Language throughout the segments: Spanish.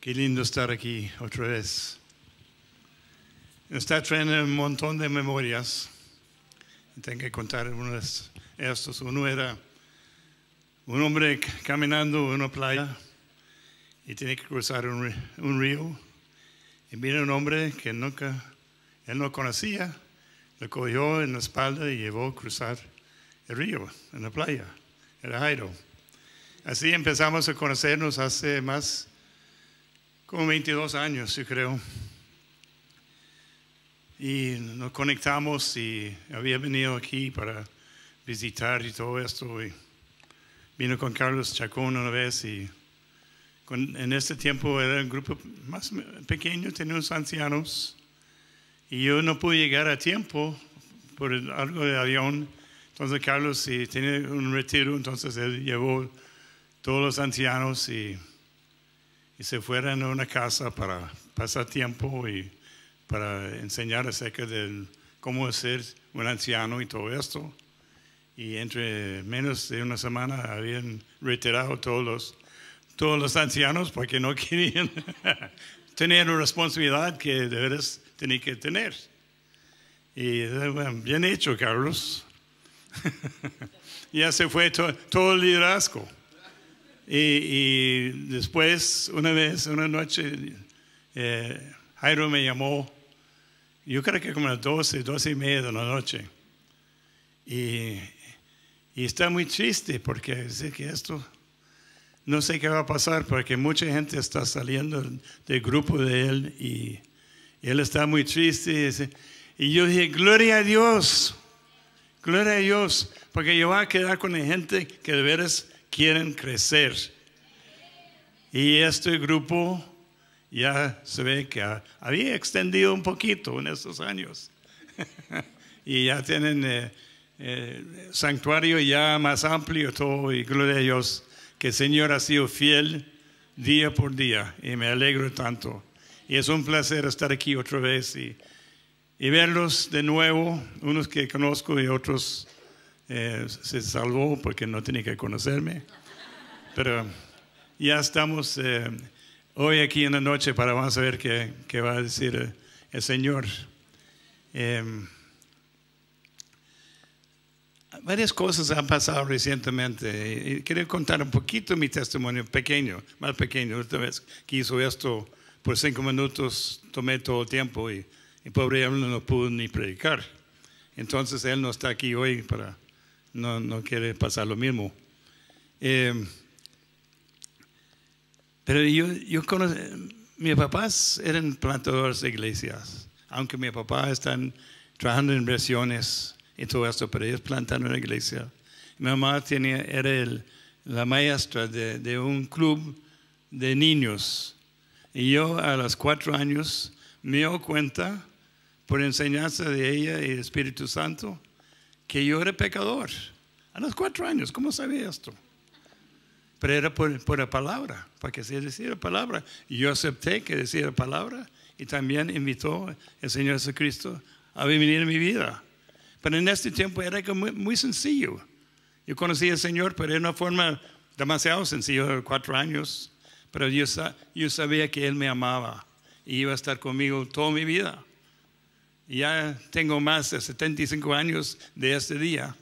Qué lindo estar aquí otra vez. Está trayendo un montón de memorias. Tengo que contar uno de estos. Uno era un hombre caminando en una playa y tiene que cruzar un, río. Y viene un hombre que nunca, él no conocía, lo cogió en la espalda y llevó a cruzar el río en la playa, el Jairo. Así empezamos a conocernos hace más como 22 años, yo creo. Y nos conectamos y había venido aquí para visitar y todo esto. vino con Carlos Chacón una vez y en este tiempo era un grupo más pequeño, tenía unos ancianos. Y yo no pude llegar a tiempo por algo de avión. Entonces Carlos tenía un retiro, entonces él llevó todos los ancianos y y se fueron a una casa para pasar tiempo y para enseñar acerca de cómo ser un anciano y todo esto. Y entre menos de una semana habían retirado todos los, todos los ancianos porque no querían tener una responsabilidad que de veras que tener. Y bien hecho, Carlos. ya se fue todo el liderazgo. Y, después, una vez, una noche, eh, Jairo me llamó, yo creo que como a las 12, 12 y media de la noche. Y, está muy triste porque dice que esto, no sé qué va a pasar porque mucha gente está saliendo del grupo de él y, él está muy triste. Y yo dije, gloria a Dios, gloria a Dios, porque yo voy a quedar con la gente que de veras quieren crecer. Y este grupo ya se ve que había extendido un poquito en estos años. y ya tienen eh, eh, santuario ya más amplio todo y gloria a Dios que el Señor ha sido fiel día por día y me alegro tanto. Y es un placer estar aquí otra vez y, y verlos de nuevo, unos que conozco y otros eh, se salvó porque no tenía que conocerme. Pero ya estamos eh, hoy aquí en la noche para vamos a ver qué, qué va a decir eh, el Señor. varias cosas han pasado recientemente y quiero contar un poquito mi testimonio pequeño, más pequeño, esta vez que hizo esto por cinco minutos, tomé todo el tiempo y, el pobre él no pudo ni predicar. Entonces él no está aquí hoy para no, quiere pasar lo mismo. Eh, pero yo, yo conocí, mis papás eran plantadores de iglesias, aunque mi papá están trabajando en inversiones y todo esto, pero ellos plantaron una iglesia. Mi mamá tenía, era la maestra de, un club de niños. Y yo a los cuatro años me dio cuenta por enseñanza de ella y el Espíritu Santo que yo era pecador. A los cuatro años, ¿cómo sabía esto? Pero era por, la palabra, para que se decía la palabra. Y yo acepté que decía la palabra y también invitó el Señor Jesucristo a venir a mi vida. Pero en este tiempo era muy, muy sencillo. Yo conocí al Señor, pero de una forma demasiado sencilla, cuatro años. Pero yo, yo sabía que Él me amaba y iba a estar conmigo toda mi vida ya tengo más de 75 años de este día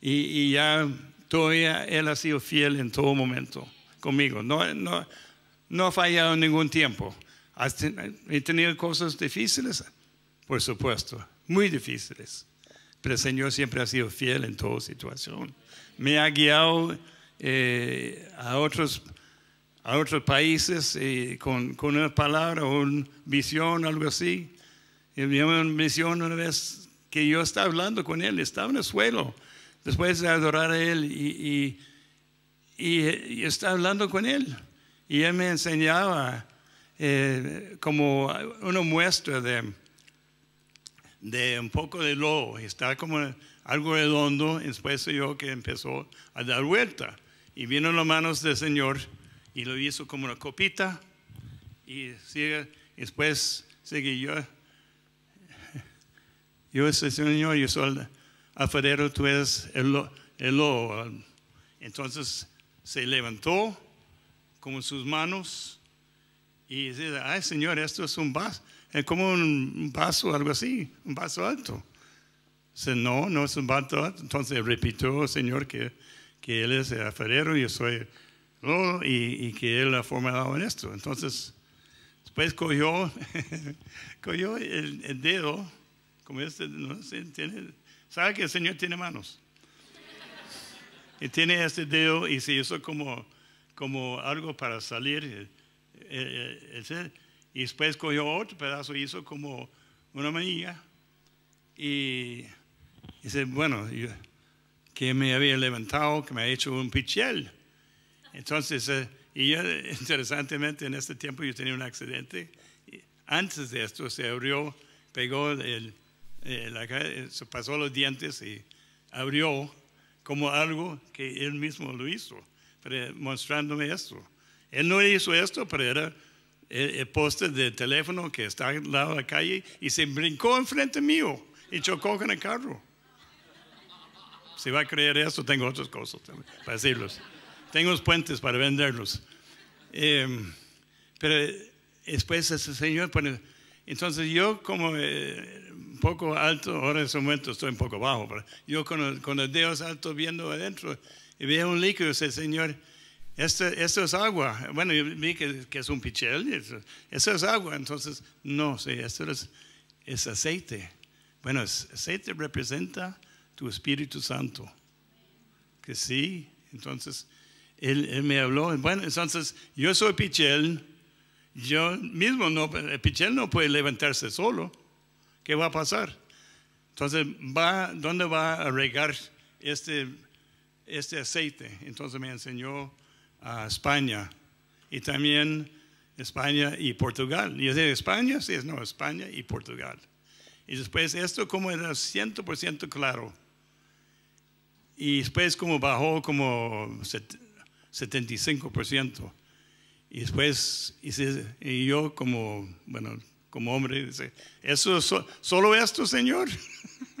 y, y ya todavía Él ha sido fiel en todo momento conmigo. No, no, no ha fallado en ningún tiempo. He tenido cosas difíciles, por supuesto, muy difíciles. Pero el Señor siempre ha sido fiel en toda situación. Me ha guiado eh, a, otros, a otros países eh, con, con, una palabra o una visión, algo así. Y me mencionó una vez que yo estaba hablando con él, estaba en el suelo, después de adorar a él, y, y, y, estaba hablando con él. Y él me enseñaba eh, como una muestra de, de un poco de lobo, estaba como algo redondo, después yo que empezó a dar vuelta. Y vino en las manos del Señor y lo hizo como una copita. Y sigue, después seguí yo yo soy Señor, yo soy el alfarero, tú eres el, lobo. Um, entonces se levantó con sus manos y dice, ay Señor, esto es un vaso, es como un vaso, algo así, un vaso alto. Dice, no, no es un vaso alto. Entonces repitió, Señor, que, que Él es el alfarero, yo soy el y, y que Él ha formado en esto. Entonces, después cogió, cogió el dedo como este, no sé, tiene, ¿sabe que el Señor tiene manos? Y tiene este dedo y se hizo como, como algo para salir. Eh, eh, eh, y después cogió otro pedazo y hizo como una manilla. Y dice, bueno, que me había levantado, que me ha hecho un pichel. Entonces, y yo, interesantemente, en este tiempo yo tenía un accidente. Antes de esto se abrió, pegó el, eh, eh, se pasó los dientes y abrió como algo que él mismo lo hizo, mostrándome esto. Él no hizo esto, pero era eh, el, poste de teléfono que está al lado de la calle y se brincó enfrente mío y chocó con el carro. Si va a creer esto, tengo otras cosas para decirlos. Tengo los puentes para venderlos. Em, pero después ese señor entonces yo como poco alto, ahora en ese momento estoy un poco bajo, pero yo con, el, con los dedos altos viendo adentro y veo un líquido y Señor, esto, es agua. Bueno, yo vi que, es un pichel, eso, es agua, entonces no, sí, esto es, aceite. Bueno, aceite representa tu Espíritu Santo. Que sí, entonces él, me habló. Bueno, entonces yo soy pichel, yo mismo no, el pichel no puede levantarse solo. ¿qué va a pasar? Entonces, va, ¿dónde va a regar este, este aceite? Entonces me enseñó a España y también España y Portugal. Y es de España, sí, no, España y Portugal. Y después esto como era 100% claro. Y después como bajó como 75%. Y después y yo como, bueno, como hombre, dice, eso, solo esto, Señor.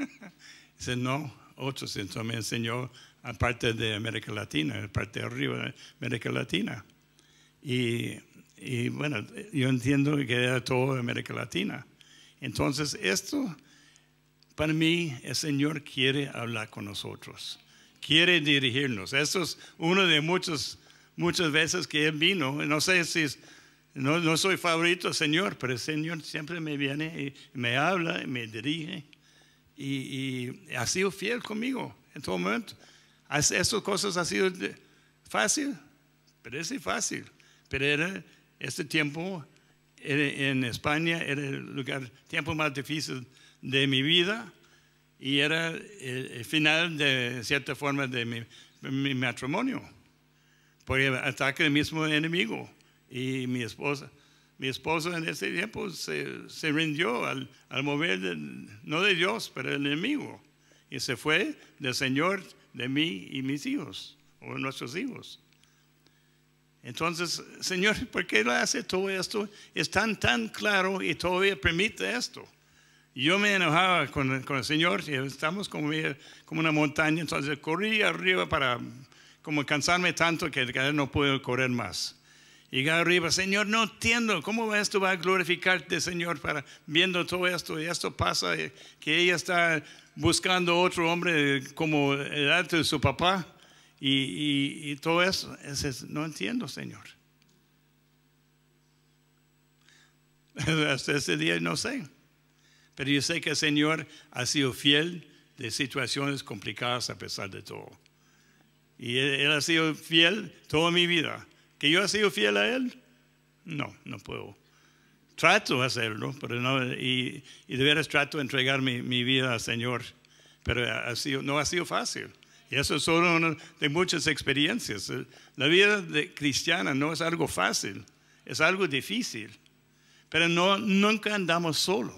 dice, no, otros me enseñó aparte de América Latina, parte de arriba de América Latina. Y, y bueno, yo entiendo que era todo América Latina. Entonces, esto, para mí, el Señor quiere hablar con nosotros, quiere dirigirnos. Esto es uno de muchos, muchas veces que Él vino, no sé si es no, soy favorito, Señor, pero el Señor siempre me viene y me habla, y me dirige y, ha sido fiel conmigo en todo momento. Esas cosas ha sido fácil, pero es fácil. Pero era este tiempo en España era el lugar, tiempo más difícil de mi vida y era el, final de cierta forma de mi, mi matrimonio Porque el ataque mismo enemigo. Y mi esposa, mi esposa en ese tiempo se, rindió al, mover, no de Dios, pero del enemigo. Y se fue del Señor de mí y mis hijos, o nuestros hijos. Entonces, Señor, ¿por qué lo hace todo esto? Es tan, tan claro y todavía permite esto. Yo me enojaba con, el Señor, y estamos como, como una montaña, entonces corrí arriba para como cansarme tanto que no puedo correr más. Y arriba, Señor, no entiendo cómo esto va a glorificarte, Señor, para viendo todo esto y esto pasa, eh, que ella está buscando otro hombre como el alto de su papá y, todo eso. no entiendo, Señor. Hasta ese día no sé. Pero yo sé que el Señor ha sido fiel de situaciones complicadas a pesar de todo. Y él ha sido fiel toda mi vida ¿Que yo he sido fiel a Él? No, no puedo. Trato de hacerlo, pero no, y, y de veras trato de entregar mi, vida al Señor, pero no ha sido fácil. Y eso es solo una de muchas experiencias. La vida de cristiana no es algo fácil, es algo difícil, pero nunca andamos solo.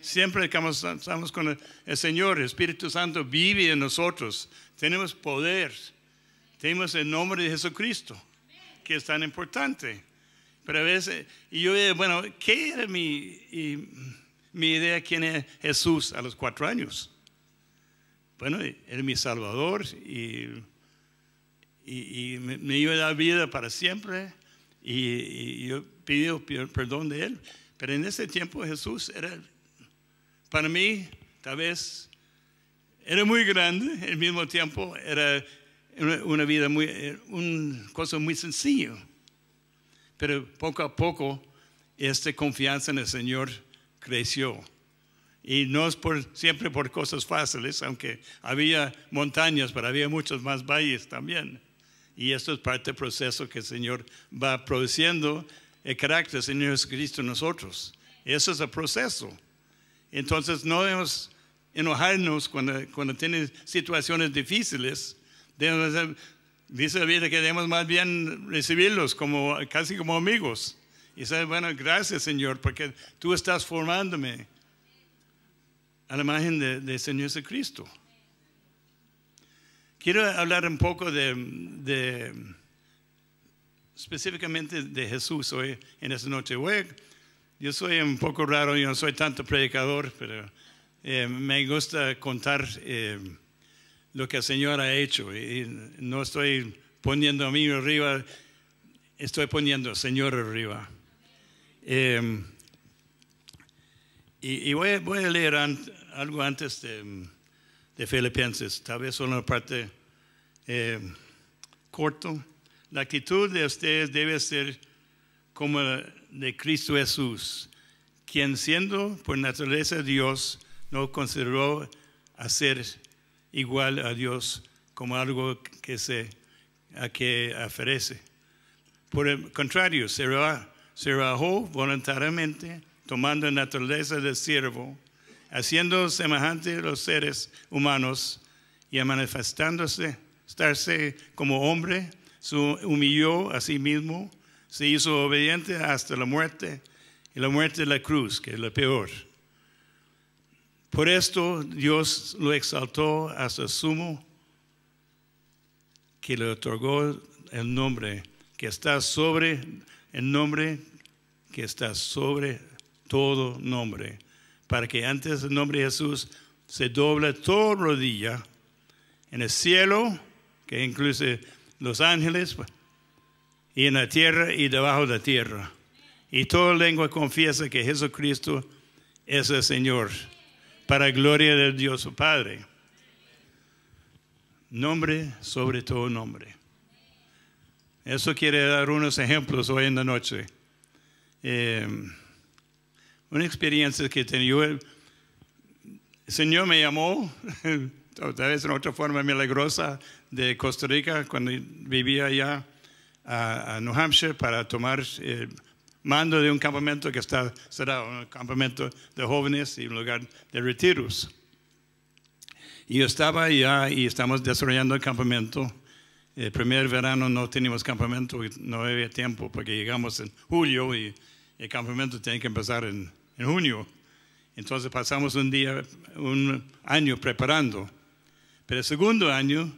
siempre estamos, estamos con el, el, Señor, el Espíritu Santo vive en nosotros, tenemos poder, tenemos el nombre de Jesucristo que es tan importante. Pero a veces, y yo, eh, bueno, ¿qué era mi, mi idea? ¿Quién es Jesús a los cuatro años? Bueno, era mi Salvador y, y, me, me, dio la vida para siempre y, yo pedí perdón de Él. Pero en ese tiempo Jesús era, para mí, tal vez, era muy grande, al mismo tiempo era una vida muy, eh, un cosa muy sencillo Pero poco a poco, esta confianza en el Señor creció. Y no es por, siempre por cosas fáciles, aunque había montañas, pero había muchos más valles también. Y esto es parte del proceso que el Señor va produciendo el carácter del Señor Jesucristo en nosotros. eso es el proceso. Entonces no debemos enojarnos cuando, cuando tienen situaciones difíciles, dice la vida que debemos más bien recibirlos como, casi como amigos. Y dice bueno, gracias Señor, porque tú estás formándome a la imagen de, de Señor Jesucristo. Quiero hablar un poco de, de, específicamente de Jesús hoy en esta noche. Hoy, yo soy un poco raro, yo no soy tanto predicador, pero eh, me gusta contar eh, lo que el Señor ha hecho. Y no estoy poniendo a mí arriba, estoy poniendo al Señor arriba. Em, y, voy, a leer algo antes de, de, Filipenses, tal vez solo una parte eh, corto. La actitud de ustedes debe ser como la de Cristo Jesús, quien siendo por naturaleza Dios, no consideró hacer igual a Dios como algo que se a que ofrece. Por el contrario, se, bajó voluntariamente tomando la naturaleza del siervo, haciendo semejante a los seres humanos y manifestándose estarse como hombre, se humilló a sí mismo, se hizo obediente hasta la muerte y la muerte de la cruz, que es lo peor. Por esto Dios lo exaltó hasta sumo, que le otorgó el nombre que está sobre el nombre que está sobre todo nombre, para que antes el nombre de Jesús se doble todo rodilla en el cielo, que incluye los ángeles, y en la tierra y debajo de la tierra. Y toda lengua confiesa que Jesucristo es el Señor para gloria de Dios Padre. Nombre sobre todo nombre. Eso quiere dar unos ejemplos hoy en la noche. Em, una experiencia que tenía El Señor me llamó, tal vez en otra forma milagrosa, de Costa Rica, cuando vivía allá a, New Hampshire para tomar... Eh, mando de un campamento que será un campamento de jóvenes y un lugar de retiros. Y yo estaba allá y estamos desarrollando el campamento. El primer verano no teníamos campamento, no había tiempo porque llegamos en julio y el campamento tiene que empezar en, en junio. Entonces pasamos un día, un año preparando. Pero el segundo año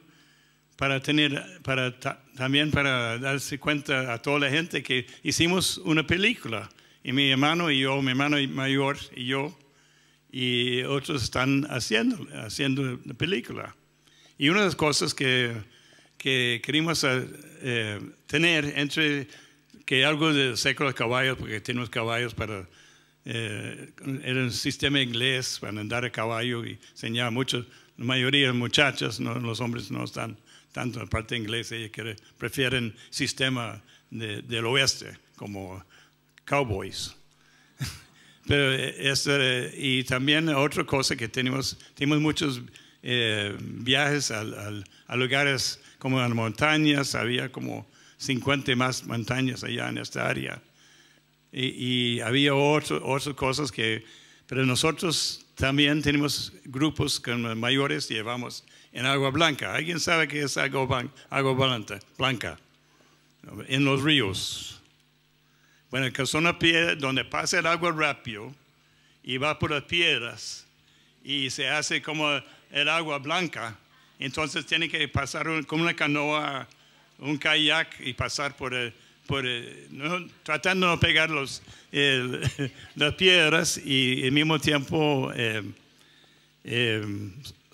para tener, para también para darse cuenta a toda la gente que hicimos una película. Y mi hermano y yo, mi hermano mayor y yo, y otros están haciendo, haciendo la película. Y una de las cosas que, que queremos eh, tener entre que algo de seco de caballos, porque tenemos caballos para... Eh, era un sistema inglés para andar a caballo y enseñaba muchos la mayoría de muchachas, no, los hombres no están tanto en parte inglesa, ellos prefieren sistema del oeste, como cowboys. Pero eh, eh, y también otra cosa que tenemos, tenemos muchos eh, viajes al, a lugares como las montañas, había como 50 más montañas allá en esta área. Y, había otras cosas que, pero nosotros también tenemos grupos con mayores, llevamos en agua blanca. ¿Alguien sabe qué es agua, agua blanca, En los ríos. Bueno, que son las piedras donde pasa el agua rápido y va por las piedras y se hace como el agua blanca. Entonces tiene que pasar como una canoa, un kayak y pasar por el, por tratando de no pegar los, las piedras y al mismo tiempo eh, eh,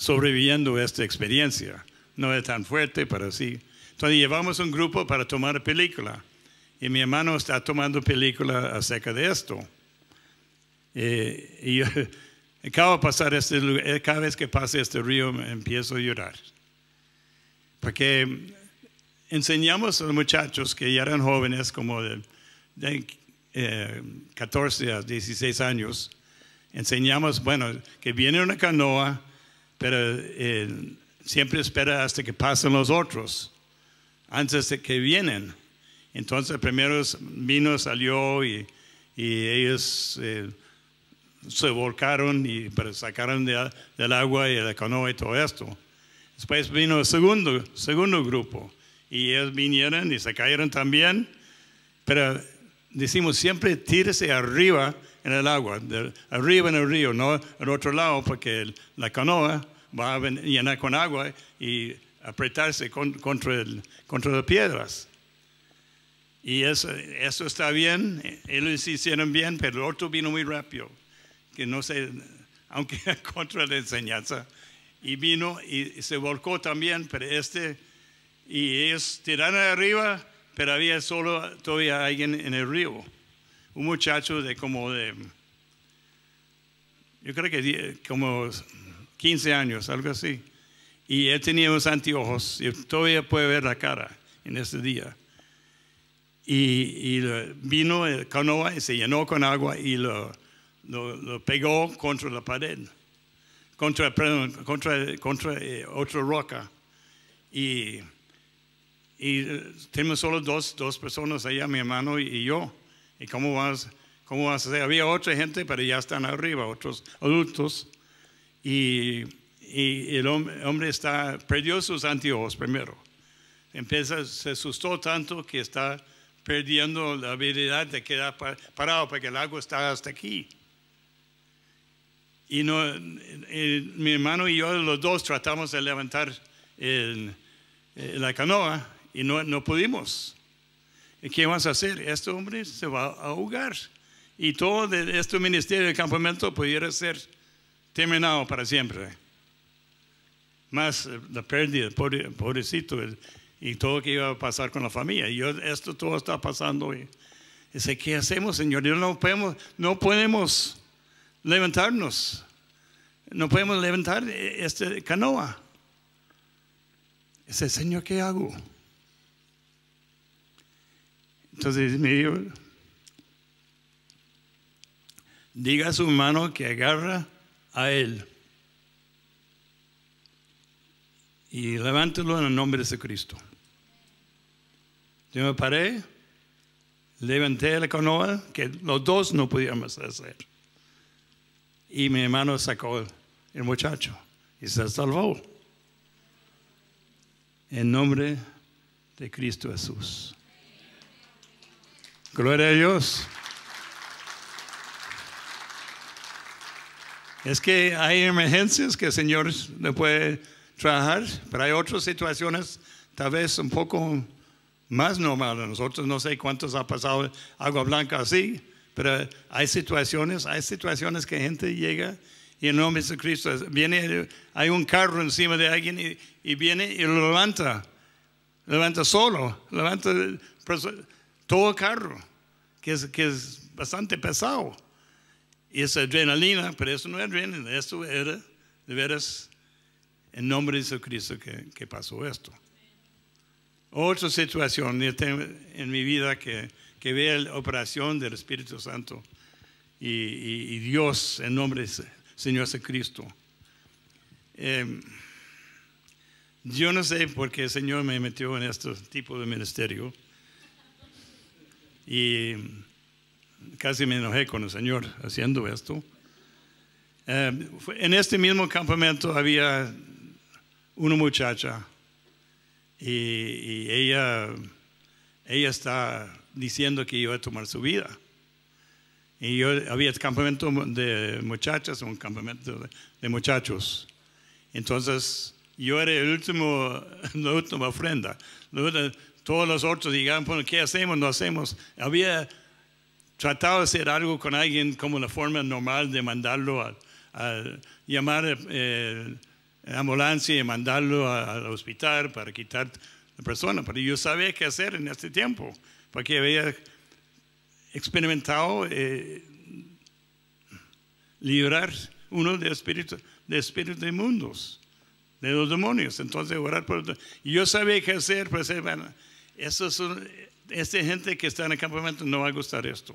sobreviviendo esta experiencia. No es tan fuerte, para sí. Entonces llevamos un grupo para tomar película. Y mi hermano está tomando película acerca de esto. Eh, y yo, acabo de pasar este eh, cada vez que pase este río empiezo a llorar. Porque enseñamos a los muchachos que ya eran jóvenes, como de, 14 eh, a 16 años, enseñamos, bueno, que viene una canoa, pero eh, siempre espera hasta que pasen los otros, antes de que vienen. Entonces primero vino, salió y, y ellos eh, se volcaron y sacaron del agua y la canoa y todo esto. Después vino el segundo, segundo grupo y ellos vinieron y se cayeron también, pero decimos siempre tírese arriba en el agua, arriba en el río, no al otro lado, porque la canoa va a llenar con agua y apretarse contra, el, contra las piedras. Y eso, eso está bien, ellos hicieron bien, pero el otro vino muy rápido, que no sé, aunque contra la enseñanza. Y vino y se volcó también, pero este, y ellos tiraron arriba, pero había solo todavía alguien en el río un muchacho de como de, yo creo que como 15 años, algo así. Y él tenía unos anteojos y todavía puede ver la cara en ese día. Y, vino el eh, canoa y se llenó con agua y lo, pegó contra la pared, contra, contra, contra eh, otra roca. Y, y eh, tenemos solo dos, dos personas allá, mi hermano y yo. ¿Y cómo vas, cómo vas a hacer? Había otra gente, pero ya están arriba, otros adultos. Y, el hombre, está, perdió sus anteojos primero. Empieza, se asustó tanto que está perdiendo la habilidad de quedar parado porque el agua está hasta aquí. Y no, mi hermano y yo, los dos, tratamos de levantar eh, la canoa y no pudimos. ¿qué vas a hacer? Este hombre se va a ahogar. Y todo este ministerio del campamento pudiera ser terminado para siempre. Más eh, la pérdida, pobrecito, y todo lo que iba a pasar con la familia. Y yo, esto todo está pasando. Y dice, ¿qué hacemos, Señor? no podemos, no podemos levantarnos. No podemos levantar eh, esta canoa. Ese Señor, ¿qué hago? Entonces me dijo, diga a su mano que agarra a él y levántelo en el nombre de Cristo. Yo me paré, levanté la canoa, que los dos no podíamos hacer. Y mi hermano sacó el muchacho y se salvó. En nombre de Cristo Jesús. Gloria a Dios. Es que hay emergencias que el Señor le puede trabajar, pero hay otras situaciones tal vez un poco más normales. Nosotros no sé cuántos ha pasado agua blanca así, pero hay situaciones, hay situaciones que gente llega y en nombre de Cristo viene, hay un carro encima de alguien y, y viene y lo levanta, levanta solo, levanta todo carro, que es, que es bastante pesado. Y es adrenalina, pero eso no es adrenalina, eso era de veras en nombre de Jesucristo que, pasó esto. Otra situación en mi vida que, que la operación del Espíritu Santo y, y, Dios en nombre del Señor Jesucristo. Em, yo no sé por qué el Señor me metió en este tipo de ministerio y casi me enojé con el Señor haciendo esto. Eh, en este mismo campamento había una muchacha y, ella, ella está diciendo que iba a tomar su vida. Y yo había campamento de muchachas, un campamento de, muchachos. Entonces yo era el último, la última ofrenda. Todos los otros digan, ¿qué hacemos? No hacemos. Había tratado de hacer algo con alguien como la forma normal de mandarlo a, llamar eh, ambulancia y mandarlo al hospital para quitar la persona. Pero yo sabía qué hacer en este tiempo, porque había experimentado eh, librar uno de espíritus de espíritus inmundos, de los demonios. Entonces, orar yo sabía qué hacer, pues, bueno, eso esta gente que está en el campamento no va a gustar esto.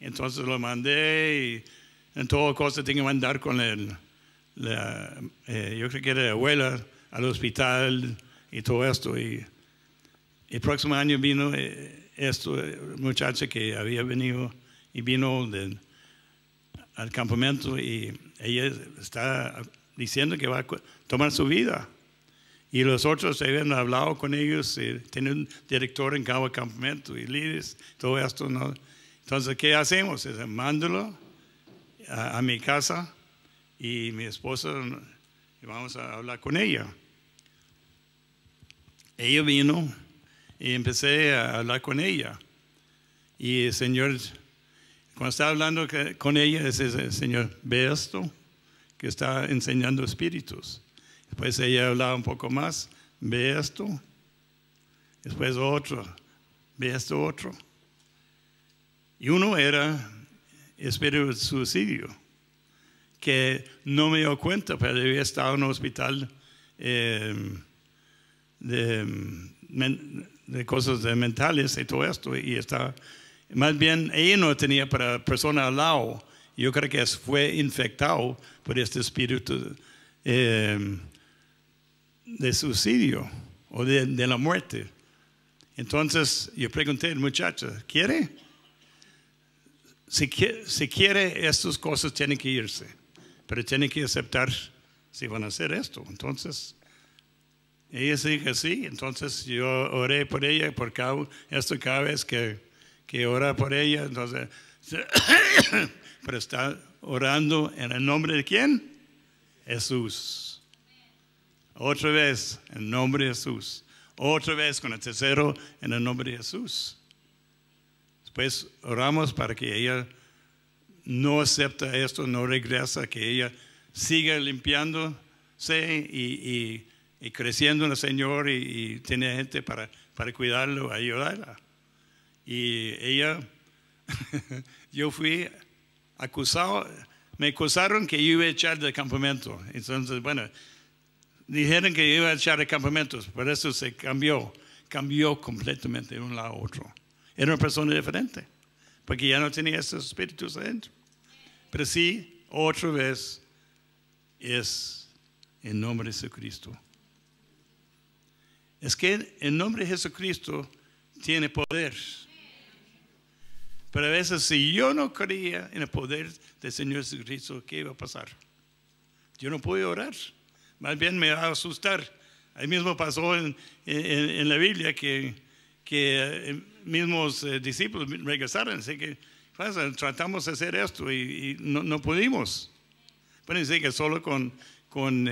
Entonces lo mandé y en todo caso tengo que mandar con él. la, eh, yo creo abuela al hospital y todo esto. Y el próximo año vino eh, esto, eh, muchacha que había venido y vino al campamento y ella está diciendo que va a tomar su vida. Y los otros habían hablado con ellos, tienen un director en cada campamento y líderes, todo esto. ¿no? Entonces, ¿qué hacemos? Es, a, mi casa y mi esposa, y vamos a hablar con ella. Ella vino y empecé a hablar con ella. Y el Señor, cuando estaba hablando con ella, dice, Señor, ve esto que está enseñando espíritus. Después ella hablaba un poco más, ve esto. Después otro, ve esto otro. Y uno era espíritu suicidio, que no me dio cuenta, pero había estado en un hospital eh, de, cosas mentales y todo esto. Y más bien ella no tenía para persona al lado. Yo creo que fue infectado por este espíritu eh, de suicidio o de, la muerte. Entonces yo pregunté al muchacho, ¿quiere? Si, quiere? si quiere, estas cosas tienen que irse, pero tiene que aceptar si van a hacer esto. Entonces, ella se dijo sí, entonces yo oré por ella, por cada, esto cada vez que, que ora por ella, entonces, pero está orando en el nombre de quién? Jesús. Otra vez, en nombre de Jesús. Otra vez con el tercero, en el nombre de Jesús. Después oramos para que ella no acepte esto, no regresa, que ella siga limpiándose y, y, y creciendo en el Señor y, y tiene gente para, para cuidarlo, ayudarla. Y ella, yo fui acusado, me acusaron que yo iba a echar del campamento. Entonces, bueno, Dijeron que iba a echar campamentos, Por eso se cambió, cambió completamente de un lado a otro. Era una persona diferente, porque ya no tenía esos espíritus adentro. Pero sí, otra vez, es en nombre de Jesucristo. Es que el nombre de Jesucristo tiene poder. Pero a veces si yo no creía en el poder del Señor Jesucristo, ¿qué iba a pasar? Yo no podía orar más bien me va a asustar. Ahí mismo pasó en, en, la Biblia que, que eh, mismos eh, discípulos regresaron. Así que pasa, pues, eh, tratamos de hacer esto y, no, no, pudimos. Pueden decir que solo con, con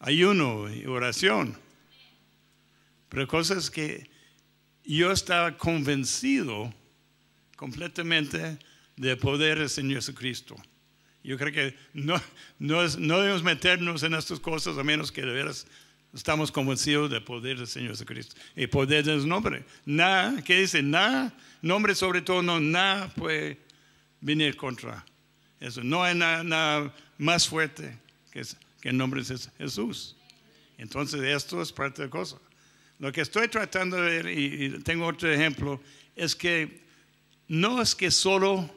ayuno y oración. Pero cosas que yo estaba convencido completamente del poder del Señor Jesucristo. Yo creo que no, no, es, no debemos meternos en estas cosas a menos que de veras estamos convencidos del poder del Señor Jesucristo y poder de su nombre. Nada, ¿qué dice? Nada, nombre sobre todo, no, nada puede venir contra eso. No hay nada, más fuerte que, que el nombre de Jesús. Entonces, esto es parte de la cosa. Lo que estoy tratando de ver, y tengo otro ejemplo, es que no es que solo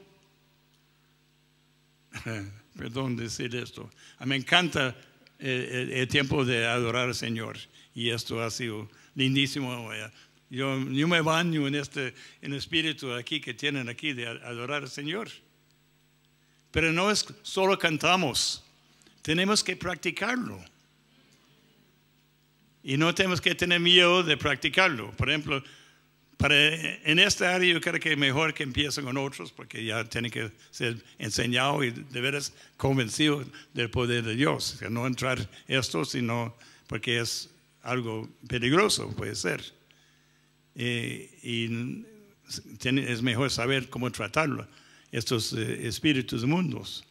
perdón decir esto, ah, me encanta eh, el, tiempo de adorar al Señor y esto ha sido lindísimo. Eh. Yo, yo me baño en este en el espíritu aquí que tienen aquí de adorar al Señor. Pero no es solo cantamos, tenemos que practicarlo. Y no tenemos que tener miedo de practicarlo. Por ejemplo, en esta área yo creo que es mejor que empiecen con otros porque ya tienen que ser enseñados y de veras convencidos del poder de Dios. no entrar esto, sino porque es algo peligroso, puede ser. Eh, y es mejor saber cómo tratarlo, estos eh, espíritus mundos.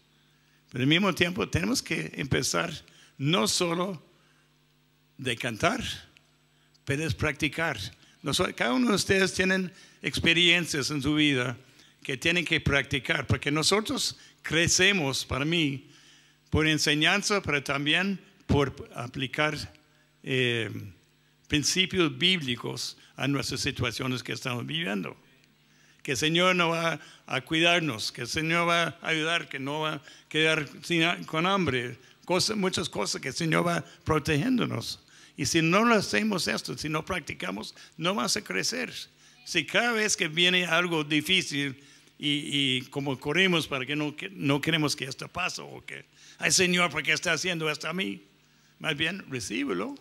Pero al mismo tiempo tenemos que empezar no solo de cantar, pero es practicar cada uno de ustedes tienen experiencias en su vida que tienen que practicar, porque nosotros crecemos, para mí, por enseñanza, pero también por aplicar eh, principios bíblicos a nuestras situaciones que estamos viviendo. Que el Señor no va a cuidarnos, que el Señor va a ayudar, que no va a quedar con hambre, muchas cosas que el Señor va protegiéndonos. Y si no lo hacemos esto, si no practicamos, no vas a crecer. Si cada vez que viene algo difícil y, como corremos para que no, no queremos que esto pase o que, ay Señor, ¿por qué está haciendo esto a mí? Más bien, recíbelo.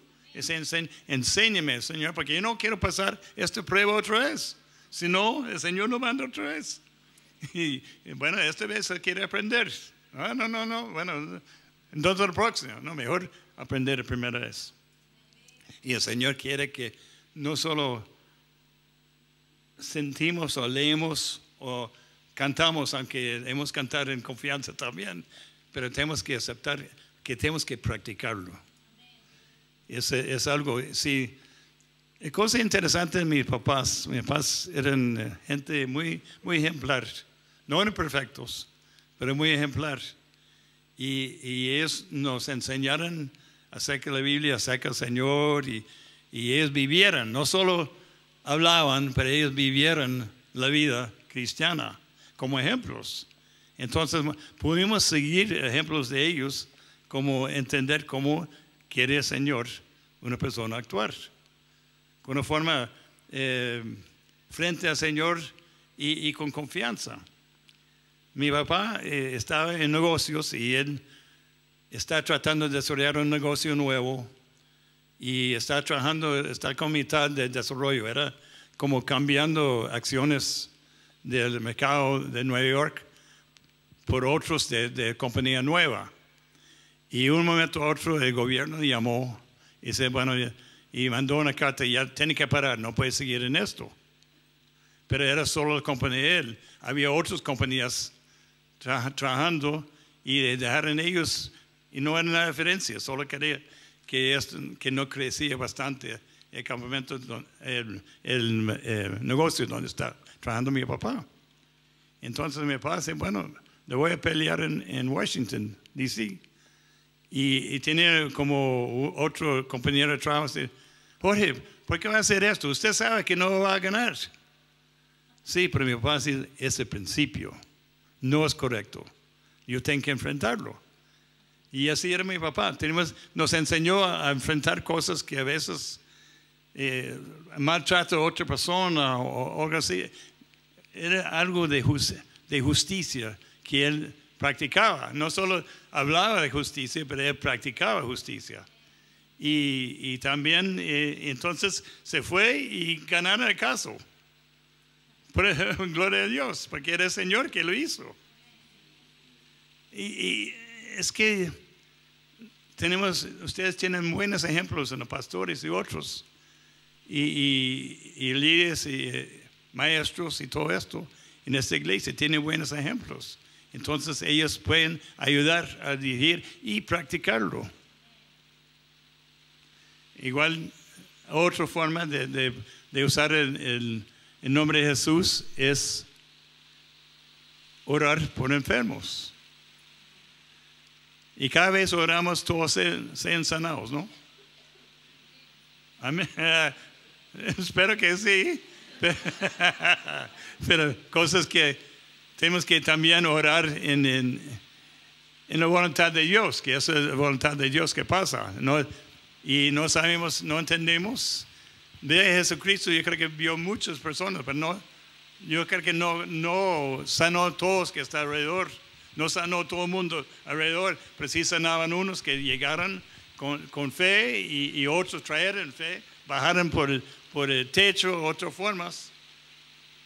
Enséñeme, Señor, porque yo no quiero pasar esta prueba otra vez. Si no, el Señor lo manda otra vez. Y, bueno, esta vez se quiere aprender. Ah, no, no, no. Bueno, entonces la próximo, no, mejor aprender la primera vez. Y el Señor quiere que no solo sentimos o leemos o cantamos, aunque hemos cantado en confianza también, pero tenemos que aceptar que tenemos que practicarlo. Es, es algo, sí. Eh, cosa interesante mis papás. Mis papás eran eh, gente muy, muy ejemplar. No eran perfectos, pero muy ejemplar. Y, y ellos nos enseñaron acerca de la Biblia, acerca del Señor, y, ellos vivieran. no solo hablaban, pero ellos vivieran la vida cristiana como ejemplos. Entonces pudimos seguir ejemplos de ellos, como entender cómo quiere el Señor una persona actuar. Con una forma eh, frente al Señor y, con confianza. Mi papá eh, estaba en negocios y él está tratando de desarrollar un negocio nuevo y está trabajando, está con mitad de desarrollo. Era como cambiando acciones del mercado de Nueva York por otros de, compañía nueva. Y un momento a otro el gobierno llamó y bueno, y mandó una carta, ya tiene que parar, no puede seguir en esto. Pero era solo la compañía él. Había otras compañías trabajando y dejaron ellos y no era una referencia, solo quería que, esto, que no crecía bastante el campamento, el, eh, negocio donde está trabajando mi papá. Entonces mi papá dice, bueno, le voy a pelear en, Washington, D.C. Y, y, tenía como otro compañero de trabajo, dice, Jorge, ¿por qué va a hacer esto? Usted sabe que no va a ganar. Sí, pero mi papá dice, ese principio no es correcto. Yo tengo que enfrentarlo. Y así era mi papá. nos enseñó a, enfrentar cosas que a veces eh, maltrato a otra persona o, algo así. Era algo de, justicia que él practicaba. No solo hablaba de justicia, pero él practicaba justicia. Y, también eh, entonces se fue y ganaron el caso. Por, gloria a Dios, porque era el Señor que lo hizo. y es que tenemos, ustedes tienen buenos ejemplos en los pastores y otros, y, líderes y eh, maestros y todo esto en esta iglesia, tienen buenos ejemplos. Entonces ellos pueden ayudar a dirigir y practicarlo. Igual, otra forma de, usar el nombre de Jesús es orar por enfermos. Y cada vez oramos todos sean sanados, ¿no? Espero que sí. Pero cosas que tenemos que también orar en, en, la voluntad de Dios, que es la voluntad de Dios que pasa. No, y no sabemos, no entendemos. De Jesucristo yo creo que vio muchas personas, pero no, yo creo que no, no sanó a todos que están alrededor no sanó todo el mundo alrededor, pero sí unos que llegaran con, fe y, otros traeran fe, bajaron por el, techo, otras formas.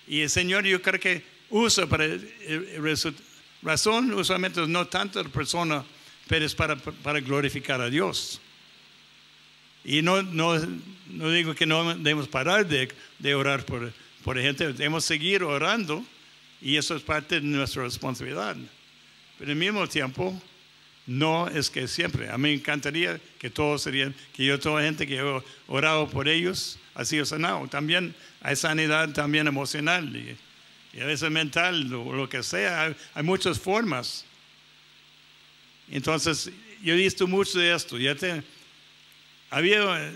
Y el Señor yo creo que usa para eh, eh, razón, usualmente no tanto la persona, pero es para, para glorificar a Dios. Y no, no, digo que no debemos parar de, orar por, por gente, debemos seguir orando y eso es parte de nuestra responsabilidad. Pero al mismo tiempo, no es que siempre. A mí me encantaría que todos serían, que yo, toda gente que he orado por ellos, ha sido sanado. También hay sanidad también emocional y, a veces mental, o lo, que sea. Hay, muchas formas. Entonces, yo he visto mucho de esto. Ya te, había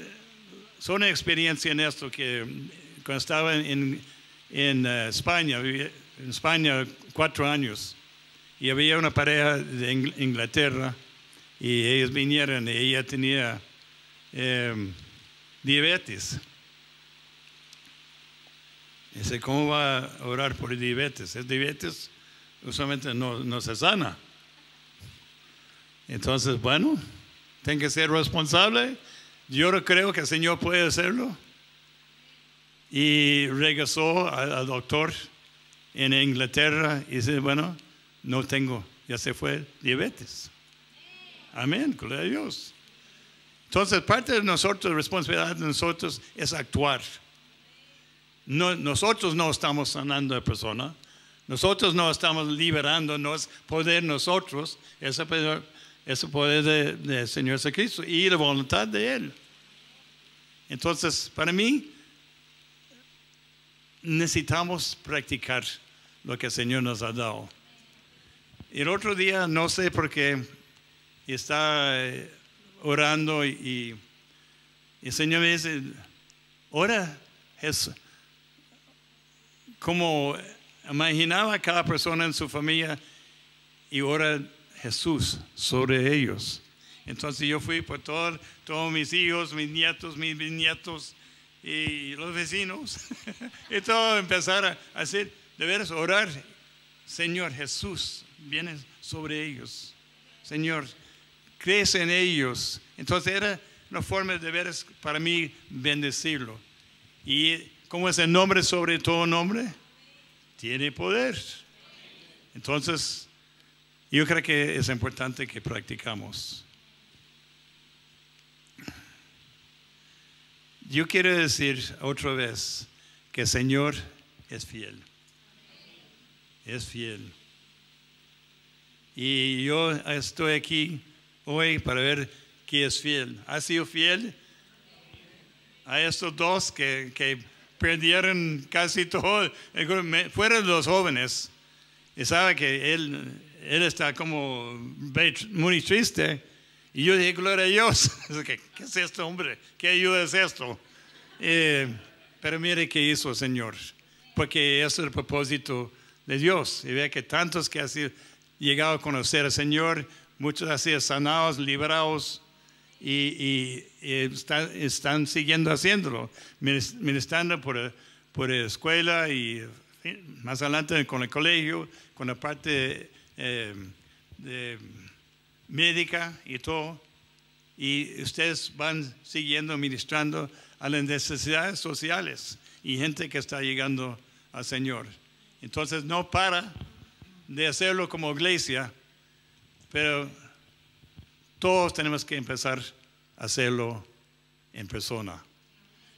una experiencia en esto que cuando estaba en, en eh, España, en España cuatro años y había una pareja de Inglaterra y ellos vinieron y ella tenía em, diabetes. Dice, ¿cómo va a orar por diabetes? El diabetes usualmente no, no se sana. Entonces, bueno, tengo que ser responsable. Yo creo que el Señor puede hacerlo. Y regresó al doctor en Inglaterra y dice, bueno, no tengo, ya se fue, diabetes. Amén, gloria a Dios. Entonces, parte de nosotros, responsabilidad de nosotros es actuar. nosotros no estamos sanando a persona, nosotros no estamos liberando, poder nosotros, ese poder, poder del Señor Jesucristo y la voluntad de Él. Entonces, para mí, necesitamos practicar lo que el Señor nos ha dado. El otro día, no sé por qué, estaba eh, orando y, el Señor me dice, ora, Jesús. Como imaginaba cada persona en su familia y ora Jesús sobre ellos. Entonces yo fui por todo, todos mis hijos, mis nietos, mis nietos y los vecinos. y todo empezar a decir, de orar, Señor Jesús, viene sobre ellos. Señor, crece en ellos. Entonces era una forma de ver para mí bendecirlo. Y como es el nombre sobre todo nombre, tiene poder. Entonces, yo creo que es importante que practicamos. Yo quiero decir otra vez que el Señor es fiel. Es fiel. Y yo estoy aquí hoy para ver quién es fiel. ¿Ha sido fiel a estos dos que, que perdieron casi todo? Fueron los jóvenes. Y sabe que él, él está como muy triste. Y yo dije, gloria a Dios. ¿Qué, es esto, hombre? ¿Qué ayuda es esto? Eh, pero mire qué hizo el Señor. Porque eso es el propósito de Dios. Y vea que tantos que ha sido llegado a conocer. al Señor, muchos así sanados, librados y, y, están siguiendo haciéndolo, ministrando por, por escuela y más adelante con el colegio, con la parte eh, médica y todo. Y ustedes van siguiendo ministrando a las necesidades sociales y gente que está llegando al Señor. Entonces no para de hacerlo como iglesia, pero todos tenemos que empezar a hacerlo en persona,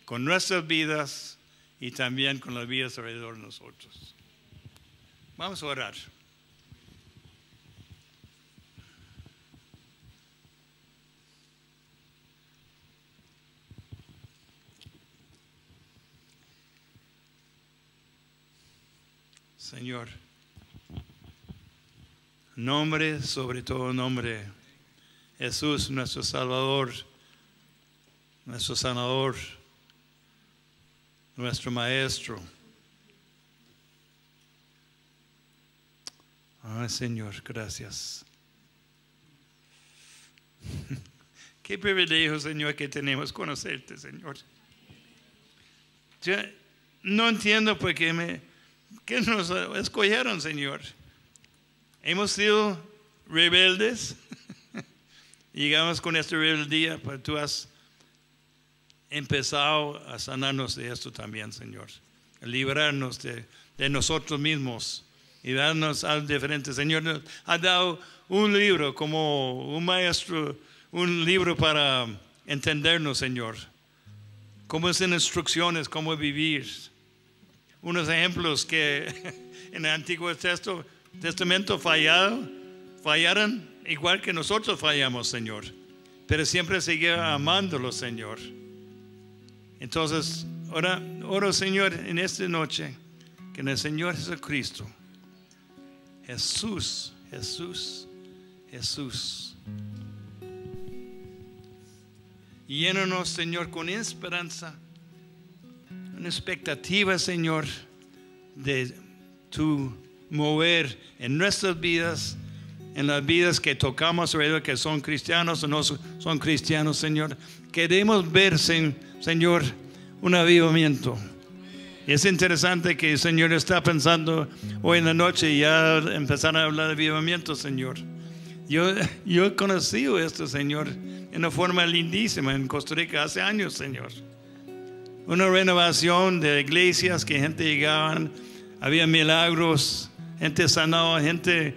con nuestras vidas y también con las vidas alrededor de nosotros. Vamos a orar. Señor nombre sobre todo nombre. Jesús, nuestro Salvador, nuestro Sanador, nuestro Maestro. Ay, Señor, gracias. Qué privilegio, Señor, que tenemos conocerte, Señor. no entiendo por qué, me, que nos escogieron, Señor. Hemos sido rebeldes. Llegamos con este rebeldía, pero tú has empezado a sanarnos de esto también, Señor. A librarnos de, nosotros mismos y darnos algo diferente. Señor nos ha dado un libro como un maestro, un libro para entendernos, Señor. Cómo es en instrucciones, cómo vivir. Unos ejemplos que en el Antiguo texto Testamento fallado, fallaron igual que nosotros fallamos, Señor. Pero siempre seguía amándolo, Señor. Entonces, ahora oro, Señor, en esta noche, que en el Señor Jesucristo, Jesús, Jesús, Jesús. Llénanos, Señor, con esperanza, una expectativa, Señor, de tu mover en nuestras vidas, en las vidas que tocamos, que son cristianos o no son cristianos, Señor. Queremos ver, Señor, un avivamiento. es interesante que el Señor está pensando hoy en la noche y ya empezaron a hablar de avivamiento, Señor. Yo, yo he conocido esto, Señor, en una forma lindísima en Costa Rica hace años, Señor. Una renovación de iglesias que gente llegaban, había milagros, gente sanada, gente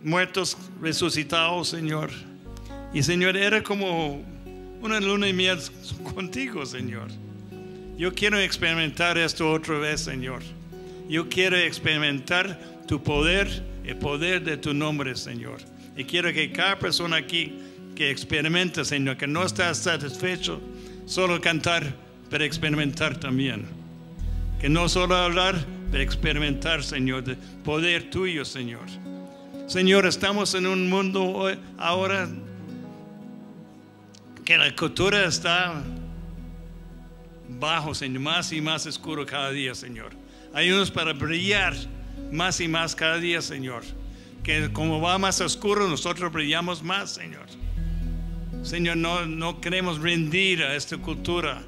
muertos, resucitados, Señor. Y Señor, era como una luna y miel contigo, Señor. Yo quiero experimentar esto otra vez, Señor. Yo quiero experimentar tu poder, el poder de tu nombre, Señor. Y quiero que cada persona aquí que experimenta, Señor, que no está satisfecho, solo cantar, pero experimentar también. Que no solo hablar, de experimentar, Señor, de poder tuyo, Señor. Señor, estamos en un mundo hoy, ahora que la cultura está bajo, Señor, más y más oscuro cada día, Señor. Hay unos para brillar más y más cada día, Señor. Que como va más oscuro, nosotros brillamos más, Señor. Señor, no, no queremos rendir a esta cultura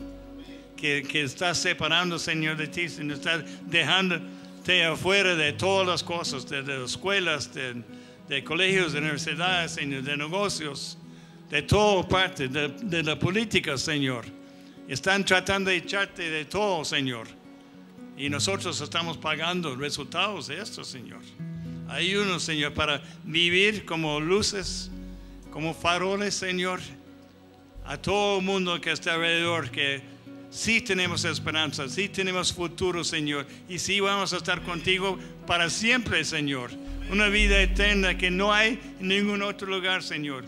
que, que separando, Señor, de ti, Señor, está dejándote afuera de todas las cosas, de, escuelas, de, colegios, de universidades, Señor, de negocios, de toda parte, de, la política, Señor. Están tratando de echarte de todo, Señor. Y nosotros estamos pagando resultados de esto, Señor. Hay unos, Señor, para vivir como luces, como faroles, Señor, a todo el mundo que está alrededor, que sí tenemos esperanza, sí tenemos futuro, Señor, y sí vamos a estar contigo para siempre, Señor. Una vida eterna que no hay en ningún otro lugar, Señor.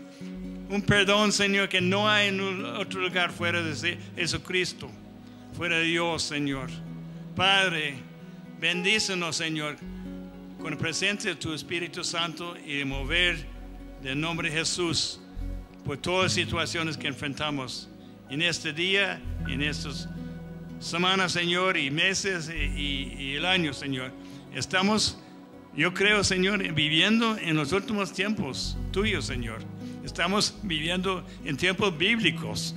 Un perdón, Señor, que no hay en otro lugar fuera de Jesucristo, fuera de Dios, Señor. Padre, bendícenos, Señor, con el presente de tu Espíritu Santo y de mover del nombre de Jesús por todas las situaciones que enfrentamos en este día, en estas semanas, Señor, y meses y, el año, Señor. Estamos, yo creo, Señor, viviendo en los últimos tiempos tuyos, Señor. Estamos viviendo en tiempos bíblicos.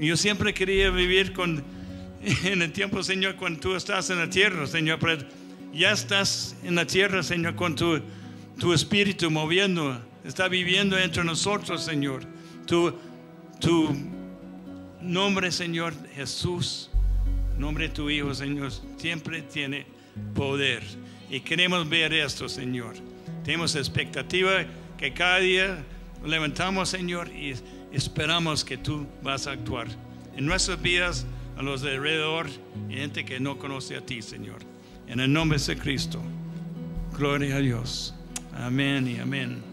Yo siempre quería vivir con, en el tiempo, Señor, cuando tú estás en la tierra, Señor, pero ya estás en la tierra, Señor, con tu, tu espíritu moviendo, está viviendo entre nosotros, Señor. Tu tu nombre, Señor Jesús, nombre de tu Hijo, Señor, siempre tiene poder. Y queremos ver esto, Señor. Tenemos expectativa que cada día levantamos, Señor, y esperamos que tú vas a actuar en nuestras vidas, a los de alrededor, y gente que no conoce a ti, Señor. En el nombre de Cristo. Gloria a Dios. Amén y amén.